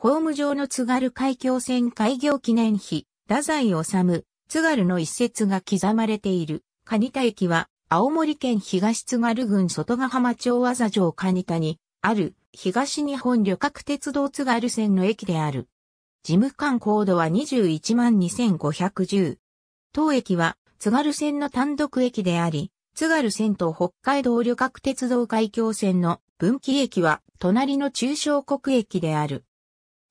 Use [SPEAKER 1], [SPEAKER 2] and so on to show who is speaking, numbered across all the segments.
[SPEAKER 1] ホーム上の津軽海峡線開業記念碑、太宰治、津軽の一節が刻まれている。蟹田駅は、青森県東津軽郡外ヶ浜町和座城蟹田に、ある、東日本旅客鉄道津軽線の駅である。事務官高度は212,510。当駅は、津軽線の単独駅であり、津軽線と北海道旅客鉄道海峡線の分岐駅は、隣の中小国駅である。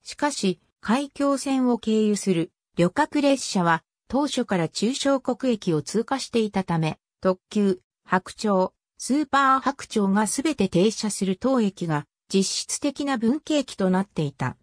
[SPEAKER 1] しかし、海峡線を経由する旅客列車は当初から中小国駅を通過していたため、特急、白鳥、スーパー白鳥がすべて停車する当駅が実質的な分岐駅となっていた。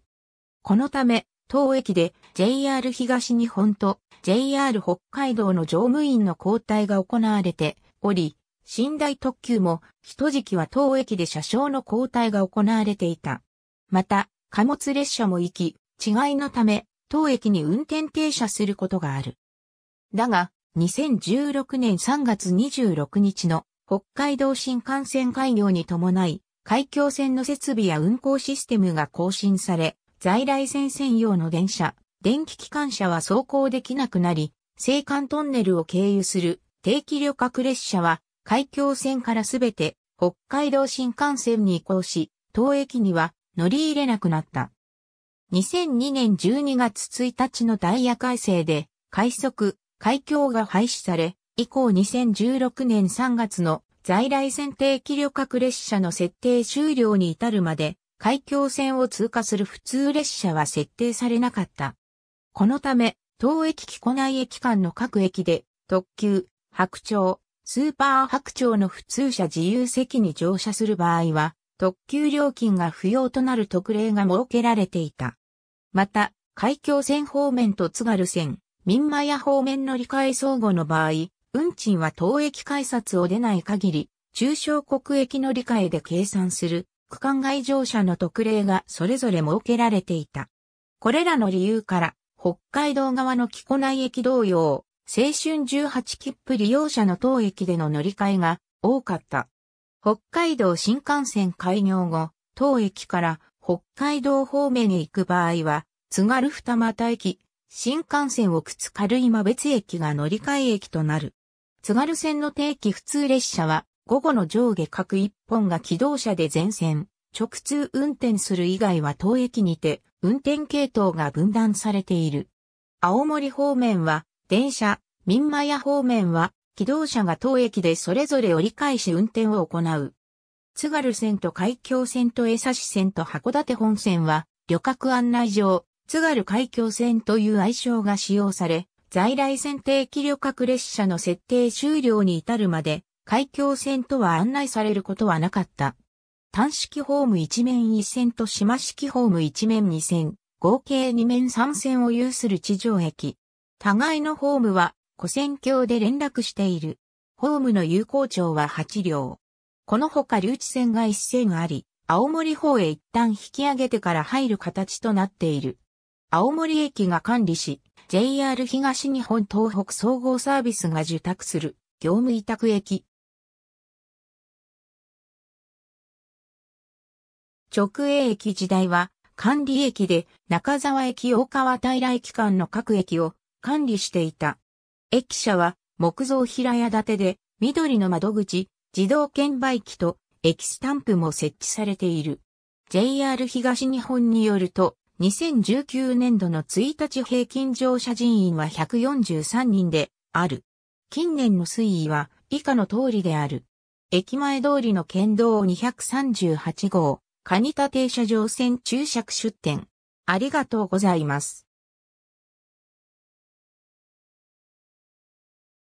[SPEAKER 1] このため、当駅で JR 東日本と JR 北海道の乗務員の交代が行われており、寝台特急も一時期は当駅で車掌の交代が行われていた。また、貨物列車も行き、違いのため、当駅に運転停車することがある。だが、2016年3月26日の北海道新幹線開業に伴い、海峡線の設備や運行システムが更新され、在来線専用の電車、電気機関車は走行できなくなり、青函トンネルを経由する定期旅客列車は、海峡線からすべて北海道新幹線に移行し、当駅には乗り入れなくなった。2002年12月1日のダイヤ改正で、快速、海峡が廃止され、以降2016年3月の在来線定期旅客列車の設定終了に至るまで、海峡線を通過する普通列車は設定されなかった。このため、当駅機庫内駅間の各駅で、特急、白鳥、スーパー白鳥の普通車自由席に乗車する場合は、特急料金が不要となる特例が設けられていた。また、海峡線方面と津軽線、民間屋方面乗り換え相互の場合、運賃は当駅改札を出ない限り、中小国駅乗り換えで計算する区間外乗車の特例がそれぞれ設けられていた。これらの理由から、北海道側の木古内駅同様、青春18切符利用者の当駅での乗り換えが多かった。北海道新幹線開業後、当駅から北海道方面へ行く場合は、津軽二俣駅、新幹線を靴軽今別駅が乗り換え駅となる。津軽線の定期普通列車は、午後の上下各一本が機動車で全線、直通運転する以外は当駅にて、運転系統が分断されている。青森方面は、電車、民間屋方面は、機動車が当駅でそれぞれ折り返し運転を行う。津軽線と海峡線と江差線と函館本線は、旅客案内上、津軽海峡線という愛称が使用され、在来線定期旅客列車の設定終了に至るまで、海峡線とは案内されることはなかった。単式ホーム1面1線と島式ホーム1面2線、合計2面3線を有する地上駅。互いのホームは古戦橋で連絡している。ホームの有効長は8両。このほか留置線が1線あり、青森方へ一旦引き上げてから入る形となっている。青森駅が管理し、JR 東日本東北総合サービスが受託する業務委託駅。直営駅時代は管理駅で中沢駅大川平駅間の各駅を管理していた。駅舎は木造平屋建てで、緑の窓口、自動券売機と駅スタンプも設置されている。JR 東日本によると、2019年度の1日平均乗車人員は143人である。近年の推移は以下の通りである。駅前通りの県道238号、カニタ停車場線注釈出店。ありがとうございます。